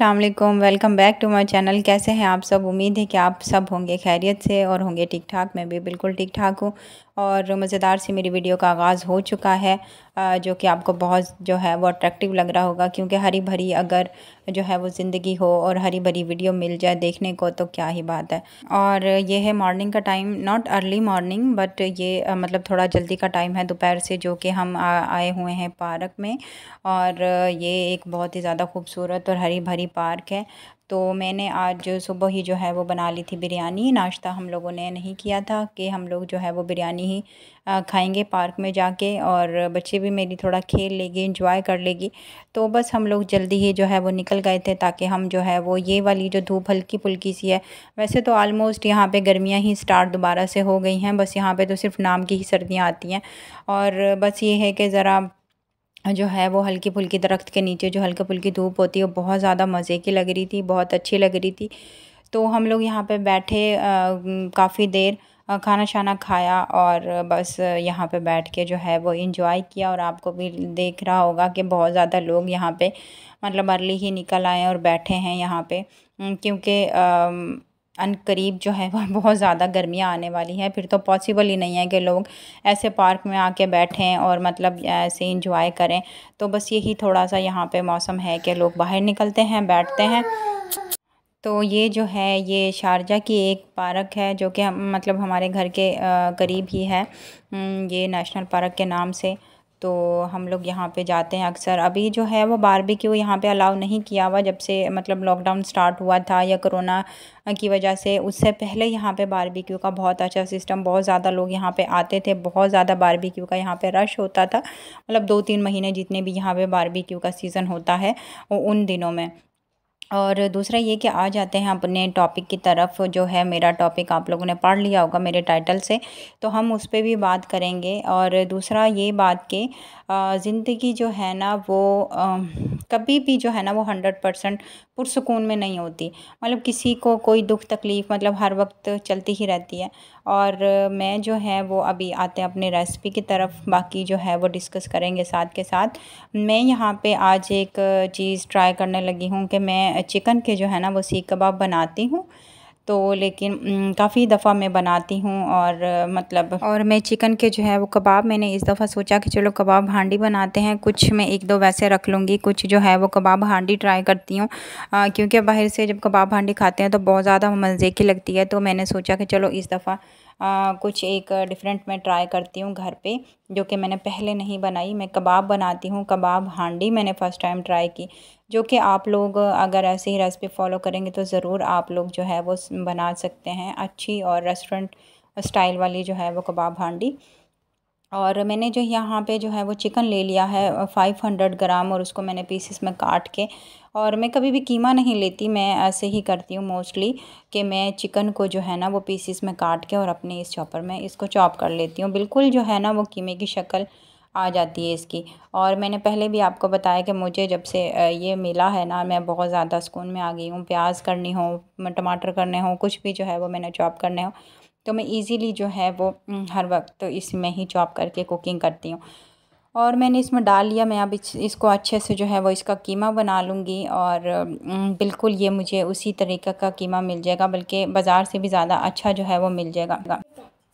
अस्सलाम welcome back to my channel कैसे हैं आप सब उम्मीद है कि आप सब होंगे खैरियत से और होंगे ठीक ठाक मैं भी बिल्कुल ठीक ठाक हूँ और मज़ेदार सी मेरी वीडियो का आगाज़ हो चुका है जो कि आपको बहुत जो है वो अट्रैक्टिव लग रहा होगा क्योंकि हरी भरी अगर जो है वो ज़िंदगी हो और हरी भरी वीडियो मिल जाए देखने को तो क्या ही बात है और ये है मॉर्निंग का time not early morning but ये मतलब थोड़ा जल्दी का टाइम है दोपहर से जो कि हम आए हुए हैं पार्क में और ये एक बहुत ही ज़्यादा खूबसूरत और हरी भरी पार्क है तो मैंने आज सुबह ही जो है वो बना ली थी बिरयानी नाश्ता हम लोगों ने नहीं किया था कि हम लोग जो है वो बिरयानी ही खाएंगे पार्क में जाके और बच्चे भी मेरी थोड़ा खेल लेगी इंजॉय कर लेगी तो बस हम लोग जल्दी ही जो है वो निकल गए थे ताकि हम जो है वो ये वाली जो धूप हल्की फुल्की सी है वैसे तो आलमोस्ट यहाँ पर गर्मियाँ ही स्टार्ट दोबारा से हो गई हैं बस यहाँ पर तो सिर्फ नाम की ही सर्दियाँ आती हैं और बस ये है कि ज़रा जो है वो हल्की फुल्की दरख्त के नीचे जो हल्की फुल्की धूप होती है वो बहुत ज़्यादा मज़े की लग रही थी बहुत अच्छी लग रही थी तो हम लोग यहाँ पे बैठे काफ़ी देर खाना शाना खाया और बस यहाँ पे बैठ के जो है वो इन्जॉय किया और आपको भी देख रहा होगा कि बहुत ज़्यादा लोग यहाँ पे मतलब अर्ली ही निकल आए और बैठे हैं यहाँ पे क्योंकि अनकरीब जो है वह बहुत ज़्यादा गर्मियाँ आने वाली हैं फिर तो पॉसिबल ही नहीं है कि लोग ऐसे पार्क में आके बैठें और मतलब ऐसे इंजॉय करें तो बस यही थोड़ा सा यहाँ पे मौसम है कि लोग बाहर निकलते हैं बैठते हैं तो ये जो है ये शारजा की एक पार्क है जो कि हम मतलब हमारे घर के करीब ही है ये नेशनल पार्क के नाम से तो हम लोग यहाँ पे जाते हैं अक्सर अभी जो है वो बारबेक्यू यहाँ पे अलाउ नहीं किया हुआ जब से मतलब लॉकडाउन स्टार्ट हुआ था या कोरोना की वजह से उससे पहले यहाँ पे बारबेक्यू का बहुत अच्छा सिस्टम बहुत ज़्यादा लोग यहाँ पे आते थे बहुत ज़्यादा बारबेक्यू का यहाँ पे रश होता था मतलब दो तीन महीने जितने भी यहाँ पर बारबेक्यू का सीज़न होता है उन दिनों में और दूसरा ये कि आ जाते हैं अपने टॉपिक की तरफ जो है मेरा टॉपिक आप लोगों ने पढ़ लिया होगा मेरे टाइटल से तो हम उस पर भी बात करेंगे और दूसरा ये बात कि ज़िंदगी जो है ना वो आ, कभी भी जो है ना वो हंड्रेड परसेंट पुरसकून में नहीं होती मतलब किसी को कोई दुख तकलीफ़ मतलब हर वक्त चलती ही रहती है और मैं जो है वो अभी आते हैं अपने रेसिपी की तरफ बाकी जो है वो डिस्कस करेंगे साथ के साथ मैं यहाँ पे आज एक चीज़ ट्राई करने लगी हूँ कि मैं चिकन के जो है ना वो सीख कबाब बनाती हूँ तो लेकिन काफ़ी दफ़ा मैं बनाती हूँ और मतलब और मैं चिकन के जो है वो कबाब मैंने इस दफ़ा सोचा कि चलो कबाब हांडी बनाते हैं कुछ मैं एक दो वैसे रख लूँगी कुछ जो है वो कबाब हांडी ट्राई करती हूँ क्योंकि बाहर से जब कबाब हांडी खाते हैं तो बहुत ज़्यादा मज़े की लगती है तो मैंने सोचा कि चलो इस दफ़ा आ, कुछ एक डिफरेंट मैं ट्राई करती हूँ घर पे जो कि मैंने पहले नहीं बनाई मैं कबाब बनाती हूँ कबाब हांडी मैंने फ़र्स्ट टाइम ट्राई की जो कि आप लोग अगर ऐसी ही रेसिपी फॉलो करेंगे तो ज़रूर आप लोग जो है वो बना सकते हैं अच्छी और रेस्टोरेंट स्टाइल वाली जो है वो कबाब हांडी और मैंने जो यहाँ पे जो है वो चिकन ले लिया है फ़ाइव हंड्रेड ग्राम और उसको मैंने पीसेस में काट के और मैं कभी भी कीमा नहीं लेती मैं ऐसे ही करती हूँ मोस्टली कि मैं चिकन को जो है ना वो पीसेस में काट के और अपने इस चॉपर में इसको चॉप कर लेती हूँ बिल्कुल जो है ना वो कीमे की शक्ल आ जाती है इसकी और मैंने पहले भी आपको बताया कि मुझे जब से ये मिला है ना मैं बहुत ज़्यादा सुकून में आ गई हूँ प्याज करनी हो टमाटर करने हो कुछ भी जो है वो मैंने चॉप करने हो तो मैं इजीली जो है वो हम्म, हर वक्त तो इसमें ही चॉप करके कुकिंग करती हूँ और मैंने इसमें डाल लिया मैं अब इसको अच्छे से जो है वो इसका कीमा बना लूँगी और हम्म, बिल्कुल ये मुझे उसी तरीके का कीमा मिल जाएगा बल्कि बाज़ार से भी ज़्यादा अच्छा जो है वो मिल जाएगा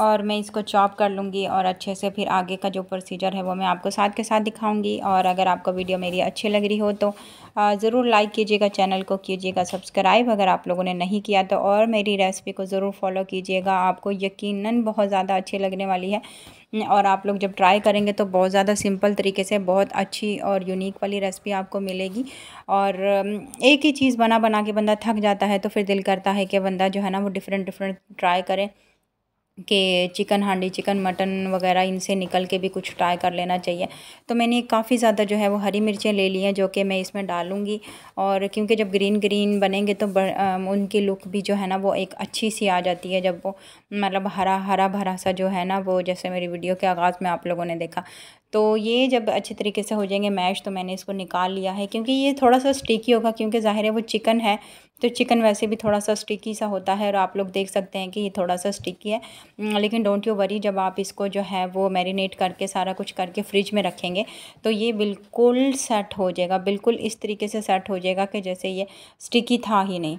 और मैं इसको चॉप कर लूँगी और अच्छे से फिर आगे का जो प्रोसीजर है वो मैं आपको साथ के साथ दिखाऊँगी और अगर आपको वीडियो मेरी अच्छी लग रही हो तो ज़रूर लाइक कीजिएगा चैनल को कीजिएगा सब्सक्राइब अगर आप लोगों ने नहीं किया तो और मेरी रेसिपी को ज़रूर फॉलो कीजिएगा आपको यकीनन बहुत ज़्यादा अच्छी लगने वाली है और आप लोग जब ट्राई करेंगे तो बहुत ज़्यादा सिंपल तरीके से बहुत अच्छी और यूनिक वाली रेसिपी आपको मिलेगी और एक ही चीज़ बना बना के बंदा थक जाता है तो फिर दिल करता है कि बंदा जो है ना वो डिफ़रेंट डिफरेंट ट्राई करें के चिकन हांडी चिकन मटन वगैरह इनसे निकल के भी कुछ ट्राई कर लेना चाहिए तो मैंने काफ़ी ज़्यादा जो है वो हरी मिर्चें ले ली हैं जो कि मैं इसमें डालूंगी और क्योंकि जब ग्रीन ग्रीन बनेंगे तो उनकी लुक भी जो है ना वो एक अच्छी सी आ जाती है जब वो मतलब हरा हरा भरा सा जो है ना वो जैसे मेरी वीडियो के आगाज़ में आप लोगों ने देखा तो ये जब अच्छे तरीके से हो जाएंगे मैश तो मैंने इसको निकाल लिया है क्योंकि ये थोड़ा सा स्टिकी होगा क्योंकि ज़ाहिर है वो चिकन है तो चिकन वैसे भी थोड़ा सा स्टिकी सा होता है और आप लोग देख सकते हैं कि ये थोड़ा सा स्टिकी है लेकिन डोंट यू वरी जब आप इसको जो है वो मैरिनेट करके सारा कुछ करके फ्रिज में रखेंगे तो ये बिल्कुल सेट हो जाएगा बिल्कुल इस तरीके से सेट हो जाएगा कि जैसे ये स्टिकी था ही नहीं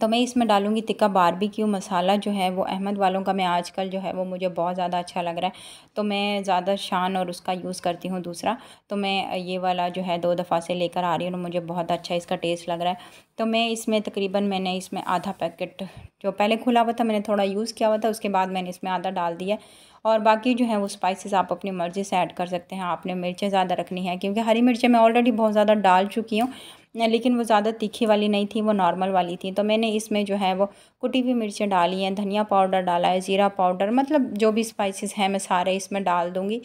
तो मैं इसमें डालूँगी तिक्का बारबेक्यू मसाला जो है वो अहमद वालों का मैं आजकल जो है वो मुझे बहुत ज़्यादा अच्छा लग रहा है तो मैं ज़्यादा शान और उसका यूज़ करती हूँ दूसरा तो मैं ये वाला जो है दो दफ़ा से लेकर आ रही हूँ मुझे बहुत अच्छा इसका टेस्ट लग रहा है तो मैं इसमें तकरीबन मैंने इसमें आधा पैकेट जो पहले खुला हुआ था मैंने थोड़ा यूज़ किया हुआ था उसके बाद मैंने इसमें आधा डाल दिया और बाकी जो है वो स्पाइसेस आप अपनी मर्ज़ी से ऐड कर सकते हैं आपने मिर्चें ज़्यादा रखनी है क्योंकि हरी मिर्चें मैं ऑलरेडी बहुत ज़्यादा डाल चुकी हूँ लेकिन वो ज़्यादा तीखी वाली नहीं थी वो नॉर्मल वाली थी तो मैंने इसमें जो है वो कुटी हुई मिर्चें डाली हैं धनिया पाउडर डाला है ज़ीरा पाउडर मतलब जो भी स्पाइसेस हैं मैं सारे इसमें डाल दूँगी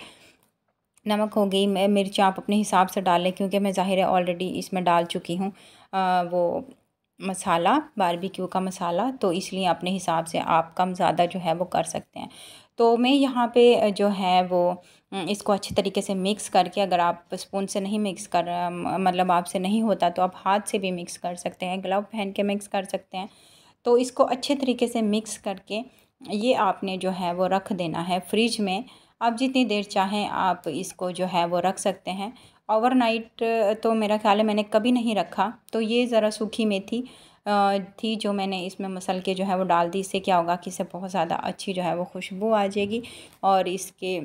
नमक हो गई मैं मिर्च आप अपने हिसाब से डालें क्योंकि मैं ज़ाहिर है ऑलरेडी इसमें डाल चुकी हूँ वो मसाला बारबेक्यू का मसाला तो इसलिए अपने हिसाब से आप कम ज़्यादा जो है वो कर सकते हैं तो मैं यहाँ पे जो है वो इसको अच्छे तरीके से मिक्स करके अगर आप स्पून से नहीं मिक्स कर मतलब आपसे नहीं होता तो आप हाथ से भी मिक्स कर सकते हैं ग्लव पहन के मिक्स कर सकते हैं तो इसको अच्छे तरीके से मिक्स करके ये आपने जो है वो रख देना है फ्रिज में आप जितनी देर चाहें आप इसको जो है वो रख सकते हैं ओवरनाइट तो मेरा ख्याल है मैंने कभी नहीं रखा तो ये ज़रा सूखी मेथी थी जो मैंने इसमें मसल के जो है वो डाल दी इससे क्या होगा कि इससे बहुत ज़्यादा अच्छी जो है वो खुशबू आ जाएगी और इसके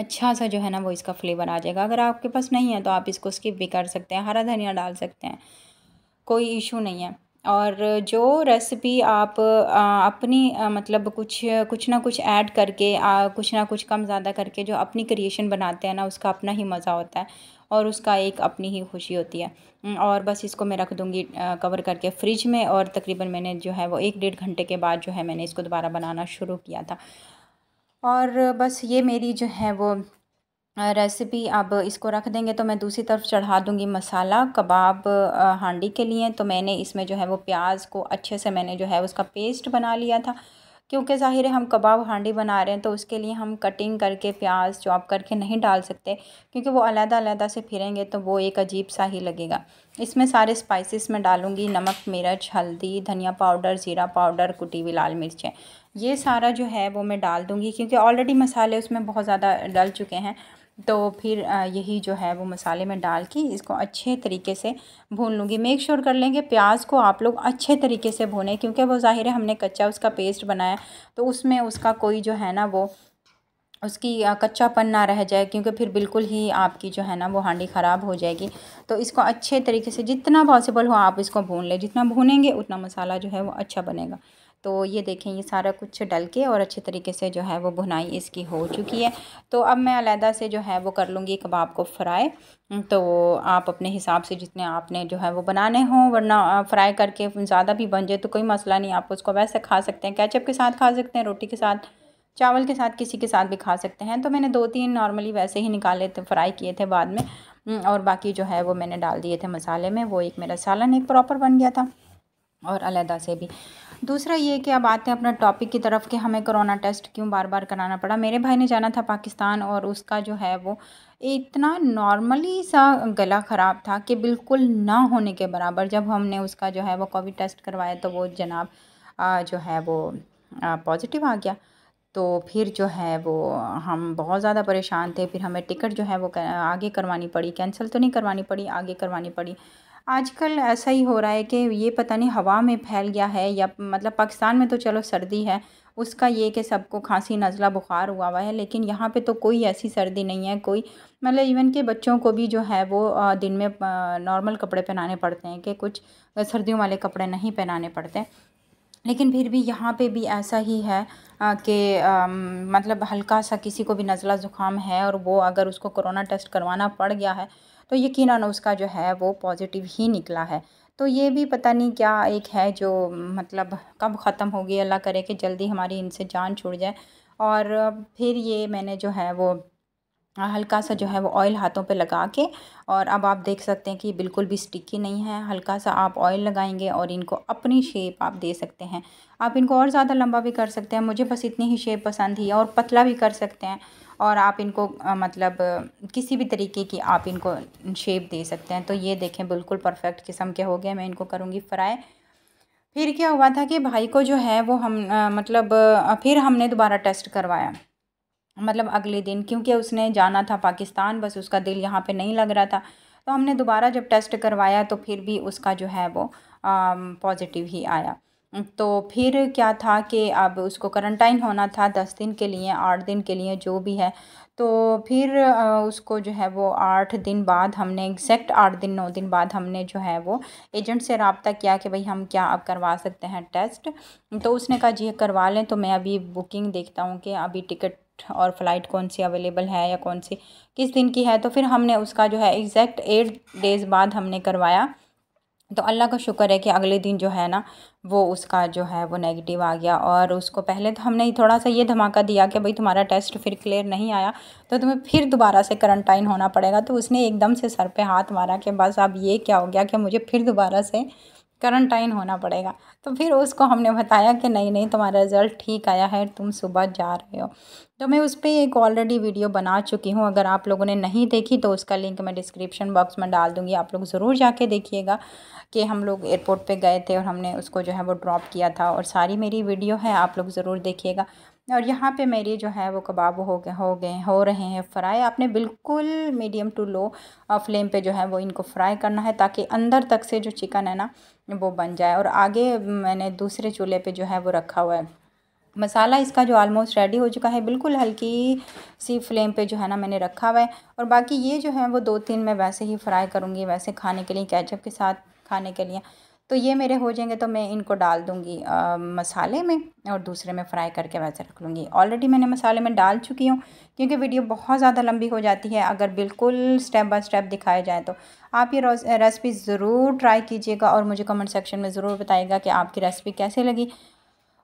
अच्छा सा जो है ना वो इसका फ्लेवर आ जाएगा अगर आपके पास नहीं है तो आप इसको स्किप भी कर सकते हैं हरा धनिया डाल सकते हैं कोई इशू नहीं है और जो रेसिपी आप आ, अपनी आ, मतलब कुछ कुछ ना कुछ ऐड करके आ, कुछ ना कुछ कम ज़्यादा करके जो अपनी क्रिएशन बनाते हैं ना उसका अपना ही मज़ा होता है और उसका एक अपनी ही खुशी होती है और बस इसको मैं रख दूँगी कवर करके फ्रिज में और तकरीबन मैंने जो है वो एक डेढ़ घंटे के बाद जो है मैंने इसको दोबारा बनाना शुरू किया था और बस ये मेरी जो है वो रेसिपी अब इसको रख देंगे तो मैं दूसरी तरफ चढ़ा दूंगी मसाला कबाब हांडी के लिए तो मैंने इसमें जो है वो प्याज को अच्छे से मैंने जो है उसका पेस्ट बना लिया था क्योंकि ज़ाहिर है हम कबाब हांडी बना रहे हैं तो उसके लिए हम कटिंग करके प्याज चॉप करके नहीं डाल सकते क्योंकि वो अलहदा अलग से फिरेंगे तो वो एक अजीब सा ही लगेगा इसमें सारे स्पाइसेस मैं डालूंगी नमक मिर्च हल्दी धनिया पाउडर ज़ीरा पाउडर कुटी हुई लाल मिर्चें ये सारा जो है वो मैं डाल दूँगी क्योंकि ऑलरेडी मसाले उसमें बहुत ज़्यादा डल चुके हैं तो फिर यही जो है वो मसाले में डाल के इसको अच्छे तरीके से भून लूँगी मेक श्योर कर लेंगे प्याज को आप लोग अच्छे तरीके से भूने क्योंकि वो ज़ाहिर है हमने कच्चा उसका पेस्ट बनाया तो उसमें उसका कोई जो है ना वो उसकी कच्चापन ना रह जाए क्योंकि फिर बिल्कुल ही आपकी जो है ना वो हांडी ख़राब हो जाएगी तो इसको अच्छे तरीके से जितना पॉसिबल हो आप इसको भून लें जितना भूनेंगे उतना मसाला जो है वो अच्छा बनेगा तो ये देखें ये सारा कुछ डल के और अच्छे तरीके से जो है वो भुनाई इसकी हो चुकी है तो अब मैं अलहदा से जो है वो कर लूँगी कबाब को फ्राई तो आप अपने हिसाब से जितने आपने जो है वो बनाने हों वरना फ्राई करके ज़्यादा भी बन जाए तो कोई मसला नहीं आप उसको वैसे खा सकते हैं कैचअप के साथ खा सकते हैं रोटी के साथ चावल के साथ किसी के साथ भी खा सकते हैं तो मैंने दो तीन नॉर्मली वैसे ही निकाले थे फ्राई किए थे बाद में हम्म, और बाकी जो है वो मैंने डाल दिए थे मसाले में वो एक मेरा सालन एक प्रॉपर बन गया था और अलहदा से भी दूसरा ये कि अब आते हैं अपना टॉपिक की तरफ कि हमें कोरोना टेस्ट क्यों बार बार कराना पड़ा मेरे भाई ने जाना था पाकिस्तान और उसका जो है वो इतना नॉर्मली सा गला ख़राब था कि बिल्कुल ना होने के बराबर जब हमने उसका जो है वो कोविड टेस्ट करवाया तो वो जनाब जो है वो पॉजिटिव आ गया तो फिर जो है वो हम बहुत ज़्यादा परेशान थे फिर हमें टिकट जो है वो आगे करवानी पड़ी कैंसिल तो नहीं करवानी पड़ी आगे करवानी पड़ी आजकल ऐसा ही हो रहा है कि ये पता नहीं हवा में फैल गया है या मतलब पाकिस्तान में तो चलो सर्दी है उसका ये कि सबको खांसी नज़ला बुखार हुआ हुआ है लेकिन यहाँ पे तो कोई ऐसी सर्दी नहीं है कोई मतलब इवन के बच्चों को भी जो है वो दिन में नॉर्मल कपड़े पहनाने पड़ते हैं कि कुछ सर्दियों वाले कपड़े नहीं पहनाने पड़ते लेकिन फिर भी यहाँ पे भी ऐसा ही है कि मतलब हल्का सा किसी को भी नज़ला ज़ुकाम है और वो अगर उसको कोरोना टेस्ट करवाना पड़ गया है तो यकीन उसका जो है वो पॉजिटिव ही निकला है तो ये भी पता नहीं क्या एक है जो मतलब कब ख़त्म होगी अल्लाह करे कि जल्दी हमारी इनसे जान छूट जाए और फिर ये मैंने जो है वो हाँ, हल्का सा जो है वो ऑयल हाथों पे लगा के और अब आप देख सकते हैं कि बिल्कुल भी स्टिकी नहीं है हल्का सा आप ऑयल लगाएंगे और इनको अपनी शेप आप दे सकते हैं आप इनको और ज़्यादा लंबा भी कर सकते हैं मुझे बस इतनी ही शेप पसंद ही है और पतला भी कर सकते हैं और आप इनको आ, मतलब किसी भी तरीके की आप इनको शेप दे सकते हैं तो ये देखें बिल्कुल परफेक्ट किस्म के हो गए मैं इनको करूँगी फ्राई फिर क्या हुआ था कि भाई को जो है वो हम आ, मतलब फिर हमने दोबारा टेस्ट करवाया मतलब अगले दिन क्योंकि उसने जाना था पाकिस्तान बस उसका दिल यहाँ पे नहीं लग रहा था तो हमने दोबारा जब टेस्ट करवाया तो फिर भी उसका जो है वो पॉजिटिव ही आया तो फिर क्या था कि अब उसको क्वारंटाइन होना था दस दिन के लिए आठ दिन के लिए जो भी है तो फिर उसको जो है वो आठ दिन बाद हमने एग्जैक्ट आठ दिन नौ दिन बाद हमने जो है वो एजेंट से रबता किया कि भाई हम क्या अब करवा सकते हैं टेस्ट तो उसने कहा जी करवा लें तो मैं अभी बुकिंग देखता हूँ कि अभी टिकट और फ़्लाइट कौन सी अवेलेबल है या कौन सी किस दिन की है तो फिर हमने उसका जो है एग्जैक्ट एट डेज़ बाद हमने करवाया तो अल्लाह का शुक्र है कि अगले दिन जो है ना वो उसका जो है वो नेगेटिव आ गया और उसको पहले तो हमने थोड़ा सा ये धमाका दिया कि भाई तुम्हारा टेस्ट फिर क्लियर नहीं आया तो तुम्हें फिर दोबारा से करंटाइन होना पड़ेगा तो उसने एकदम से सर पे हाथ मारा कि बस अब ये क्या हो गया कि मुझे फिर दोबारा से करंटाइन होना पड़ेगा तो फिर उसको हमने बताया कि नहीं नहीं तुम्हारा रिज़ल्ट ठीक आया है तुम सुबह जा रहे हो तो मैं उस पर एक ऑलरेडी वीडियो बना चुकी हूँ अगर आप लोगों ने नहीं देखी तो उसका लिंक मैं डिस्क्रिप्शन बॉक्स में डाल दूँगी आप लोग ज़रूर जाके देखिएगा कि हम लोग एयरपोर्ट पर गए थे और हमने उसको जो है वो ड्रॉप किया था और सारी मेरी वीडियो है आप लोग ज़रूर देखिएगा और यहाँ पे मेरे जो है वो कबाब हो गए हो गए हो रहे हैं फ्राई आपने बिल्कुल मीडियम टू लो फ्लेम पे जो है वो इनको फ्राई करना है ताकि अंदर तक से जो चिकन है ना वो बन जाए और आगे मैंने दूसरे चूल्हे पे जो है वो रखा हुआ है मसाला इसका जो आलमोस्ट रेडी हो चुका है बिल्कुल हल्की सी फ्लेम पे जो है ना मैंने रखा हुआ है और बाकी ये जो है वो दो तीन मैं वैसे ही फ्राई करूँगी वैसे खाने के लिए कैचअप के साथ खाने के लिए तो ये मेरे हो जाएंगे तो मैं इनको डाल दूँगी मसाले में और दूसरे में फ्राई करके वैसे रख लूँगी ऑलरेडी मैंने मसाले में डाल चुकी हूँ क्योंकि वीडियो बहुत ज़्यादा लंबी हो जाती है अगर बिल्कुल स्टेप बाय स्टेप दिखाया जाए तो आप ये रेसिपी ज़रूर ट्राई कीजिएगा और मुझे कमेंट सेक्शन में ज़रूर बताइएगा कि आपकी रेसिपी कैसे लगी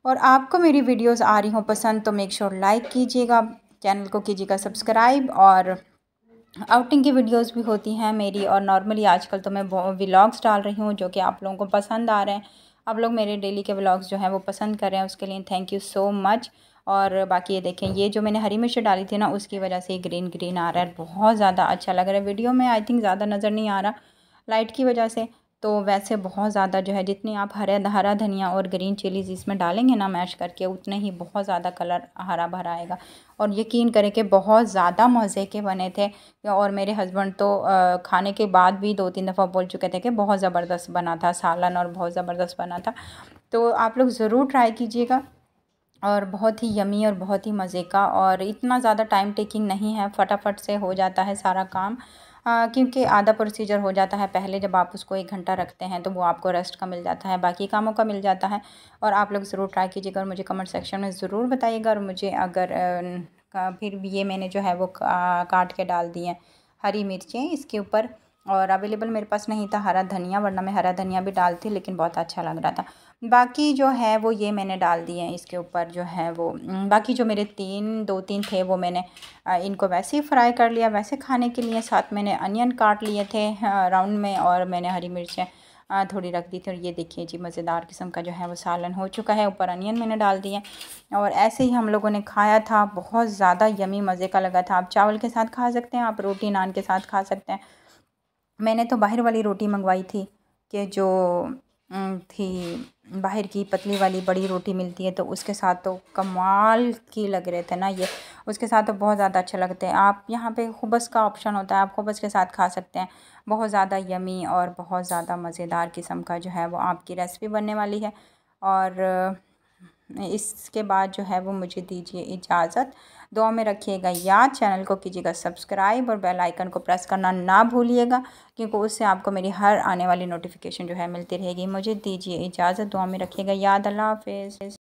और आपको मेरी वीडियोज़ आ रही हों पसंद तो मेक श्योर लाइक कीजिएगा चैनल को कीजिएगा सब्सक्राइब और आउटिंग की वीडियोस भी होती हैं मेरी और नॉर्मली आजकल तो मैं व्लॉग्स डाल रही हूँ जो कि आप लोगों को पसंद आ रहे हैं आप लोग मेरे डेली के व्लॉग्स जो हैं वो पसंद कर रहे हैं उसके लिए थैंक यू सो मच और बाकी ये देखें ये जो मैंने हरी मिर्च डाली थी ना उसकी वजह से ग्रीन ग्रीन आ रहा है बहुत ज़्यादा अच्छा लग रहा है वीडियो में आई थिंक ज़्यादा नज़र नहीं आ रहा लाइट की वजह से तो वैसे बहुत ज़्यादा जो है जितनी आप हरे हरा धनिया और ग्रीन चिलीज़ इसमें डालेंगे ना मैश करके उतने ही बहुत ज़्यादा कलर हरा भरा आएगा और यकीन करें कि बहुत ज़्यादा मज़े के बने थे और मेरे हस्बैंड तो खाने के बाद भी दो तीन दफ़ा बोल चुके थे कि बहुत ज़बरदस्त बना था सालन और बहुत ज़बरदस्त बना था तो आप लोग ज़रूर ट्राई कीजिएगा और बहुत ही यमी और बहुत ही मज़े का और इतना ज़्यादा टाइम टेकिंग नहीं है फटाफट से हो जाता है सारा काम क्योंकि आधा प्रोसीजर हो जाता है पहले जब आप उसको एक घंटा रखते हैं तो वो आपको रेस्ट का मिल जाता है बाकी कामों का मिल जाता है और आप लोग ज़रूर ट्राई कीजिएगा और मुझे कमेंट सेक्शन में ज़रूर बताइएगा और मुझे अगर फिर ये मैंने जो है वो काट के डाल दिए हरी मिर्चें इसके ऊपर और अवेलेबल मेरे पास नहीं था हरा धनिया वरना मैं हरा धनिया भी डालती लेकिन बहुत अच्छा लग रहा था बाकी जो है वो ये मैंने डाल दिए हैं इसके ऊपर जो है वो हम्म, बाकी जो मेरे तीन दो तीन थे वो मैंने इनको वैसे ही फ्राई कर लिया वैसे खाने के लिए साथ मैंने अनियन काट लिए थे राउंड में और मैंने हरी मिर्चें थोड़ी रख दी थी और ये देखिए जी मज़ेदार किस्म का जो है वो सालन हो चुका है ऊपर अनियन मैंने डाल दिए और ऐसे ही हम लोगों ने खाया था बहुत ज़्यादा यमी मज़े का लगा था आप चावल के साथ खा सकते हैं आप रोटी नान के साथ खा सकते हैं मैंने तो बाहर वाली रोटी मंगवाई थी कि जो थी बाहर की पतली वाली बड़ी रोटी मिलती है तो उसके साथ तो कमाल की लग रहे थे ना ये उसके साथ तो बहुत ज़्यादा अच्छे लगते हैं आप यहाँ पे खुबस का ऑप्शन होता है आप खुबस के साथ खा सकते हैं बहुत ज़्यादा यमी और बहुत ज़्यादा मज़ेदार किस्म का जो है वो आपकी रेसिपी बनने वाली है और इसके बाद जो है वो मुझे दीजिए इजाज़त दो में रखिएगा याद चैनल को कीजिएगा सब्सक्राइब और बेल आइकन को प्रेस करना ना भूलिएगा क्योंकि उससे आपको मेरी हर आने वाली नोटिफिकेशन जो है मिलती रहेगी मुझे दीजिए इजाज़त दुआ में रखिएगा याद अल्लाह हाफिज़